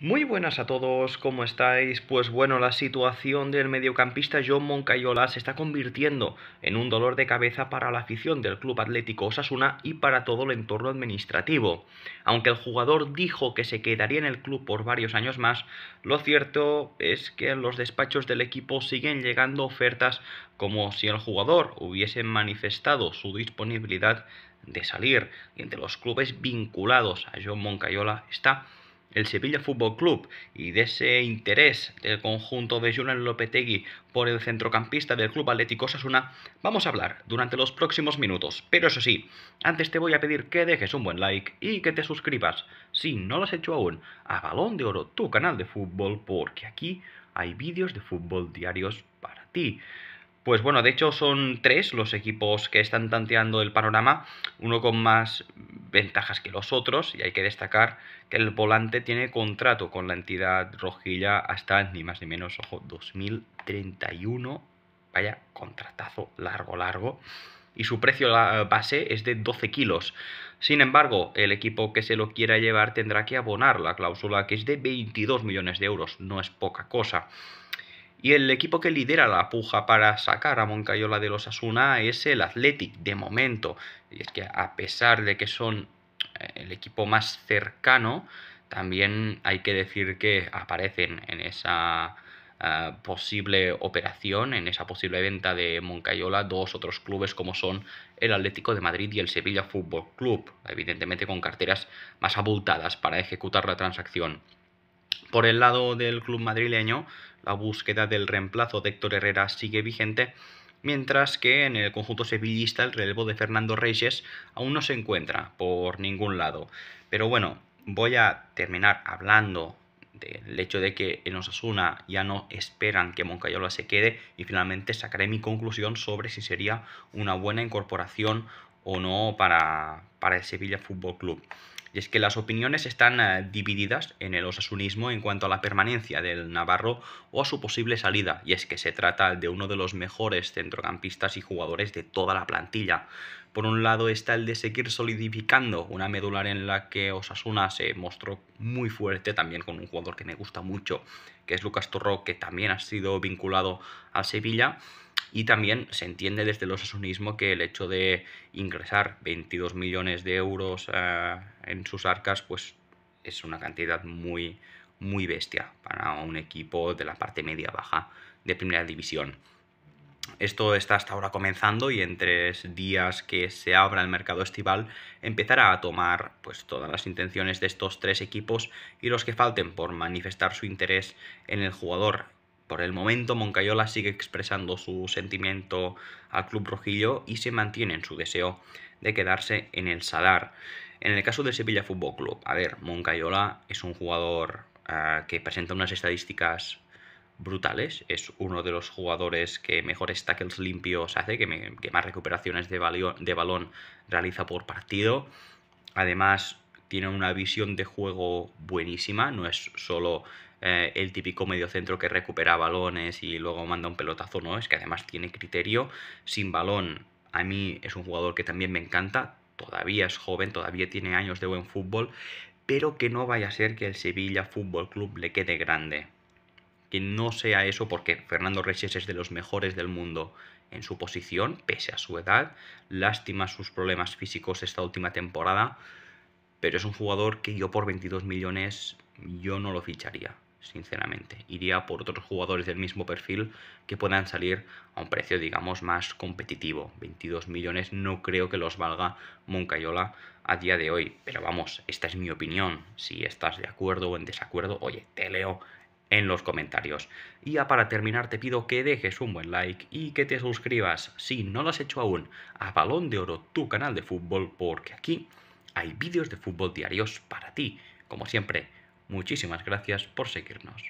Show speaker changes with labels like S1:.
S1: Muy buenas a todos, ¿cómo estáis? Pues bueno, la situación del mediocampista John Moncayola se está convirtiendo en un dolor de cabeza para la afición del Club Atlético Osasuna y para todo el entorno administrativo. Aunque el jugador dijo que se quedaría en el club por varios años más, lo cierto es que en los despachos del equipo siguen llegando ofertas como si el jugador hubiese manifestado su disponibilidad de salir. Y entre los clubes vinculados a John Moncayola está el Sevilla Fútbol Club y de ese interés del conjunto de Julian Lopetegui por el centrocampista del Club Atlético Sasuna, vamos a hablar durante los próximos minutos. Pero eso sí, antes te voy a pedir que dejes un buen like y que te suscribas, si no lo has hecho aún, a Balón de Oro, tu canal de fútbol, porque aquí hay vídeos de fútbol diarios para ti. Pues bueno, de hecho son tres los equipos que están tanteando el panorama, uno con más ventajas que los otros y hay que destacar que el volante tiene contrato con la entidad rojilla hasta ni más ni menos, ojo, 2031. Vaya, contratazo largo, largo. Y su precio base es de 12 kilos. Sin embargo, el equipo que se lo quiera llevar tendrá que abonar la cláusula que es de 22 millones de euros. No es poca cosa. Y el equipo que lidera la puja para sacar a Moncayola de los Asuna es el Athletic, de momento. Y es que a pesar de que son eh, el equipo más cercano, también hay que decir que aparecen en esa eh, posible operación, en esa posible venta de Moncayola, dos otros clubes como son el Atlético de Madrid y el Sevilla Fútbol Club, evidentemente con carteras más abultadas para ejecutar la transacción. Por el lado del club madrileño, la búsqueda del reemplazo de Héctor Herrera sigue vigente, mientras que en el conjunto sevillista el relevo de Fernando Reyes aún no se encuentra por ningún lado. Pero bueno, voy a terminar hablando del hecho de que en Osasuna ya no esperan que Moncayola se quede y finalmente sacaré mi conclusión sobre si sería una buena incorporación o no para, para el Sevilla Fútbol Club es que las opiniones están eh, divididas en el osasunismo en cuanto a la permanencia del Navarro o a su posible salida, y es que se trata de uno de los mejores centrocampistas y jugadores de toda la plantilla. Por un lado está el de seguir solidificando una medular en la que Osasuna se mostró muy fuerte también con un jugador que me gusta mucho, que es Lucas Torro, que también ha sido vinculado a Sevilla, y también se entiende desde los asunismos que el hecho de ingresar 22 millones de euros ah, en sus arcas, pues es una cantidad muy, muy bestia para un equipo de la parte media-baja de primera división. Esto está hasta ahora comenzando y en tres días que se abra el mercado estival empezará a tomar pues, todas las intenciones de estos tres equipos y los que falten por manifestar su interés en el jugador por el momento Moncayola sigue expresando su sentimiento al club rojillo y se mantiene en su deseo de quedarse en el Sadar. En el caso del Sevilla Fútbol Club, a ver, Moncayola es un jugador eh, que presenta unas estadísticas brutales. Es uno de los jugadores que mejores tackles limpios hace, que, más recuperaciones de, balón realiza por partido. Además, tiene una visión de juego buenísima, no es solo eh, el típico mediocentro que recupera balones y luego manda un pelotazo, no, es que además tiene criterio sin balón. A mí es un jugador que también me encanta, todavía es joven, todavía tiene años de buen fútbol, pero que no vaya a ser que el Sevilla Fútbol Club le quede grande. Que no sea eso porque Fernando Reyes es de los mejores del mundo en su posición, pese a su edad. Lástima sus problemas físicos esta última temporada, pero es un jugador que yo por 22 millones yo no lo ficharía sinceramente. Iría por otros jugadores del mismo perfil que puedan salir a un precio, digamos, más competitivo. 22 millones no creo que los valga Moncayola a día de hoy. Pero vamos, esta es mi opinión. Si estás de acuerdo o en desacuerdo, oye, te leo en los comentarios. Y ya para terminar te pido que dejes un buen like y que te suscribas, si no lo has hecho aún, a Balón de Oro, tu canal de fútbol, porque aquí hay vídeos de fútbol diarios para ti. Como siempre, Muchísimas gracias por seguirnos.